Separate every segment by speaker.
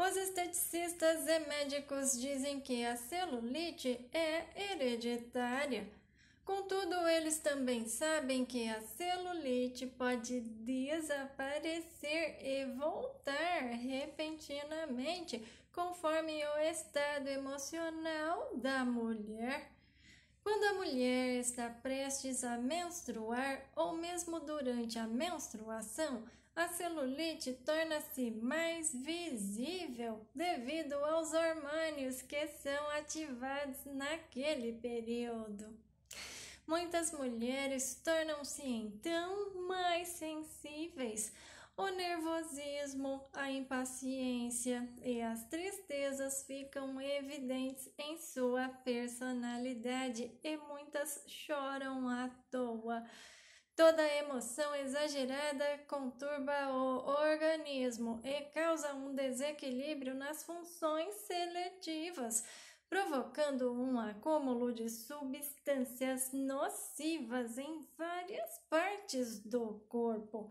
Speaker 1: Os esteticistas e médicos dizem que a celulite é hereditária. Contudo, eles também sabem que a celulite pode desaparecer e voltar repentinamente conforme o estado emocional da mulher. Quando a mulher está prestes a menstruar ou mesmo durante a menstruação, a celulite torna-se mais visível devido aos hormônios que são ativados naquele período. Muitas mulheres tornam-se então mais sensíveis. O nervosismo, a impaciência e as tristezas ficam evidentes em sua personalidade e muitas choram à toa. Toda emoção exagerada conturba o organismo e causa um desequilíbrio nas funções seletivas, provocando um acúmulo de substâncias nocivas em várias partes do corpo.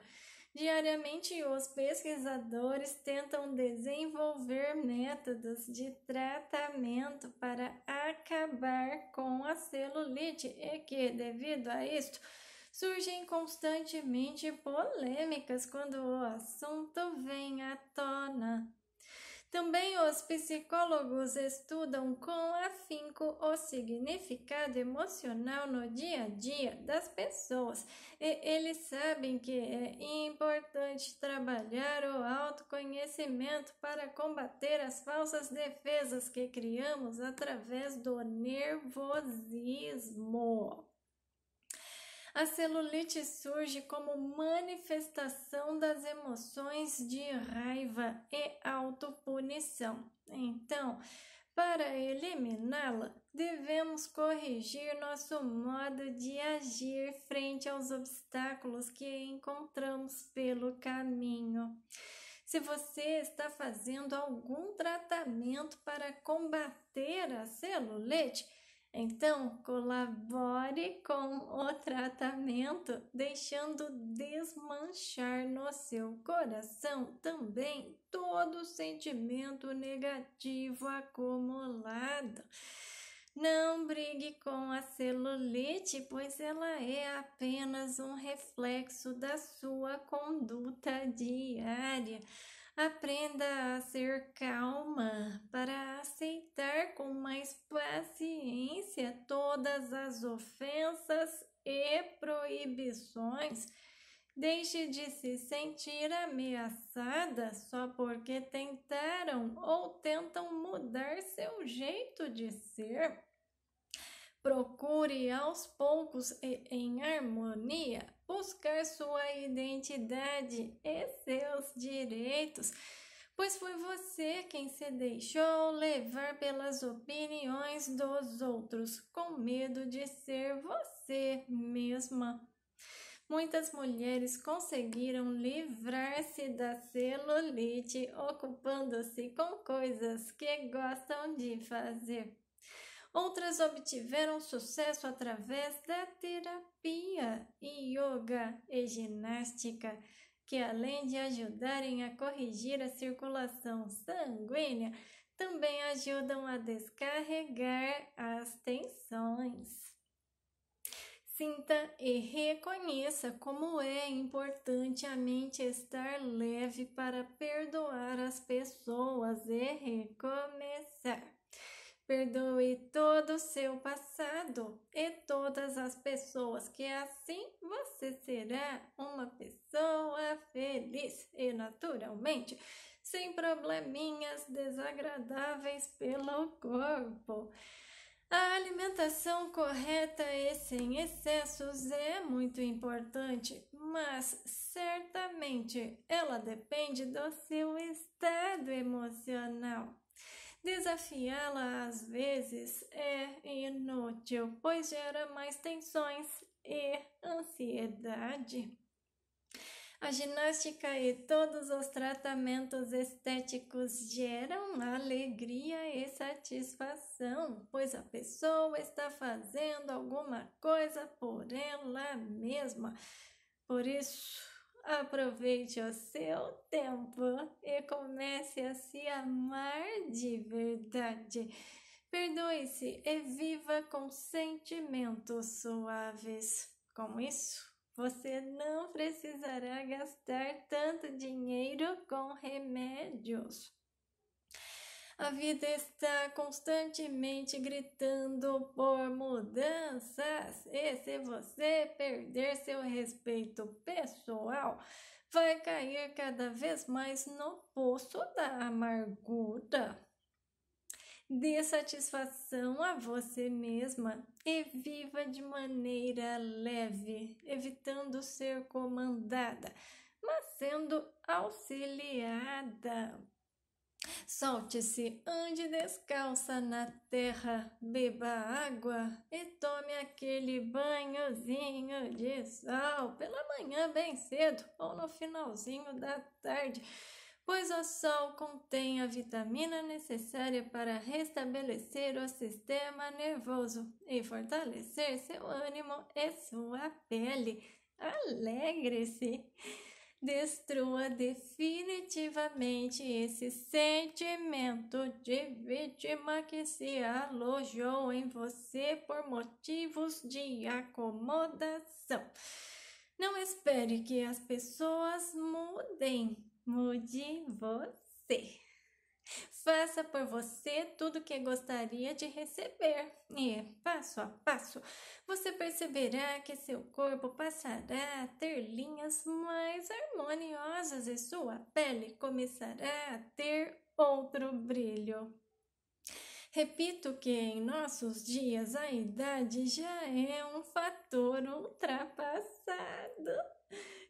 Speaker 1: Diariamente, os pesquisadores tentam desenvolver métodos de tratamento para acabar com a celulite e que, devido a isto, surgem constantemente polêmicas quando o assunto vem à tona. Também os psicólogos estudam com afinco o significado emocional no dia a dia das pessoas e eles sabem que é importante trabalhar o autoconhecimento para combater as falsas defesas que criamos através do nervosismo. A celulite surge como manifestação das emoções de raiva e autopunição. Então, para eliminá-la, devemos corrigir nosso modo de agir frente aos obstáculos que encontramos pelo caminho. Se você está fazendo algum tratamento para combater a celulite, então, colabore com o tratamento, deixando desmanchar no seu coração também todo sentimento negativo acumulado. Não brigue com a celulite, pois ela é apenas um reflexo da sua conduta diária. Aprenda a ser calma para aceitar com mais paciência todas as ofensas e proibições. Deixe de se sentir ameaçada só porque tentaram ou tentam mudar seu jeito de ser. Procure aos poucos e em harmonia buscar sua identidade e seus direitos, pois foi você quem se deixou levar pelas opiniões dos outros com medo de ser você mesma. Muitas mulheres conseguiram livrar-se da celulite ocupando-se com coisas que gostam de fazer. Outras obtiveram sucesso através da terapia e yoga e ginástica, que além de ajudarem a corrigir a circulação sanguínea, também ajudam a descarregar as tensões. Sinta e reconheça como é importante a mente estar leve para perdoar as pessoas e recomeçar. Perdoe todo o seu passado e todas as pessoas, que assim você será uma pessoa feliz e naturalmente sem probleminhas desagradáveis pelo corpo. A alimentação correta e sem excessos é muito importante, mas certamente ela depende do seu estado emocional. Desafiá-la às vezes é inútil, pois gera mais tensões e ansiedade. A ginástica e todos os tratamentos estéticos geram alegria e satisfação, pois a pessoa está fazendo alguma coisa por ela mesma. Por isso, aproveite o seu tempo e comece a se amar de verdade. Perdoe-se e viva com sentimentos suaves. Com isso, você não precisará gastar tanto dinheiro com remédios. A vida está constantemente gritando por mudanças, e se você perder seu respeito pessoal, vai cair cada vez mais no poço da amargura. Dê satisfação a você mesma e viva de maneira leve, evitando ser comandada, mas sendo auxiliada. Solte-se, ande descalça na terra, beba água e tome aquele banhozinho de sol pela manhã bem cedo ou no finalzinho da tarde, pois o sol contém a vitamina necessária para restabelecer o sistema nervoso e fortalecer seu ânimo e sua pele. Alegre-se! destrua definitivamente esse sentimento de vítima que se alojou em você por motivos de acomodação. Não espere que as pessoas mudem, mude você. Faça por você tudo o que gostaria de receber. E, passo a passo, você perceberá que seu corpo passará a ter linhas mais harmoniosas e sua pele começará a ter outro brilho. Repito que em nossos dias a idade já é um fator ultrapassado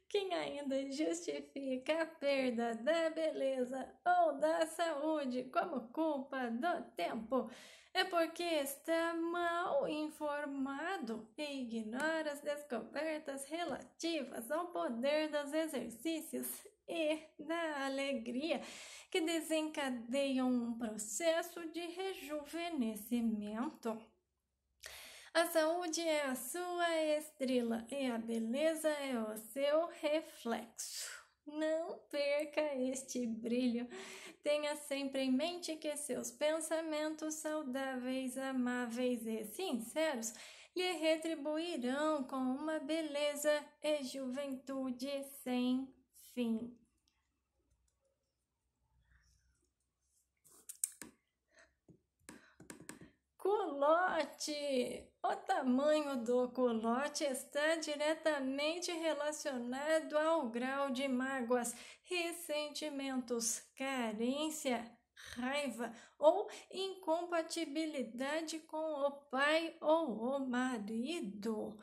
Speaker 1: quem ainda justifica a perda da beleza ou da saúde como culpa do tempo é porque está mal informado e ignora as descobertas relativas ao poder dos exercícios e da alegria que desencadeiam um processo de rejuvenescimento. A saúde é a sua estrela e a beleza é o seu reflexo. Não perca este brilho. Tenha sempre em mente que seus pensamentos saudáveis, amáveis e sinceros lhe retribuirão com uma beleza e juventude sem fim. Colote! O tamanho do colote está diretamente relacionado ao grau de mágoas, ressentimentos, carência, raiva ou incompatibilidade com o pai ou o marido.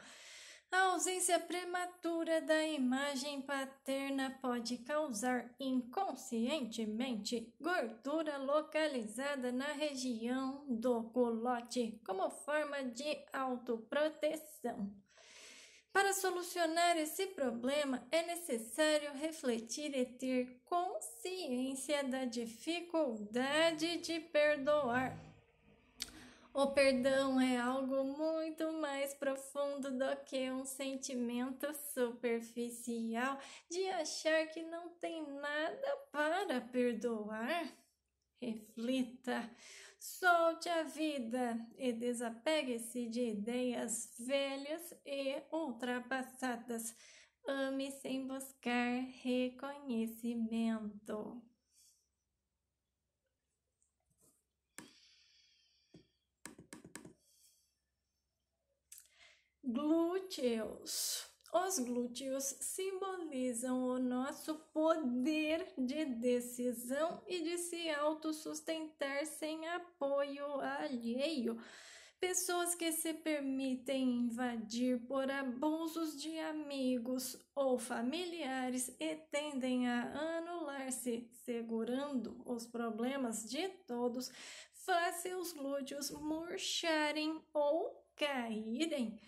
Speaker 1: A ausência prematura da imagem paterna pode causar inconscientemente gordura localizada na região do culote como forma de autoproteção. Para solucionar esse problema, é necessário refletir e ter consciência da dificuldade de perdoar o perdão é algo muito mais profundo do que um sentimento superficial de achar que não tem nada para perdoar. Reflita, solte a vida e desapegue-se de ideias velhas e ultrapassadas. Ame sem buscar reconhecimento. Glúteos. Os glúteos simbolizam o nosso poder de decisão e de se autossustentar sem apoio alheio. Pessoas que se permitem invadir por abusos de amigos ou familiares e tendem a anular-se, segurando os problemas de todos, faz seus glúteos murcharem ou caírem.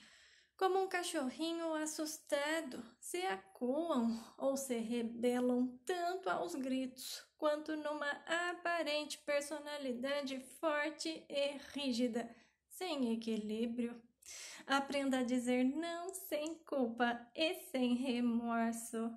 Speaker 1: Como um cachorrinho assustado, se acuam ou se rebelam tanto aos gritos quanto numa aparente personalidade forte e rígida, sem equilíbrio. Aprenda a dizer não sem culpa e sem remorso.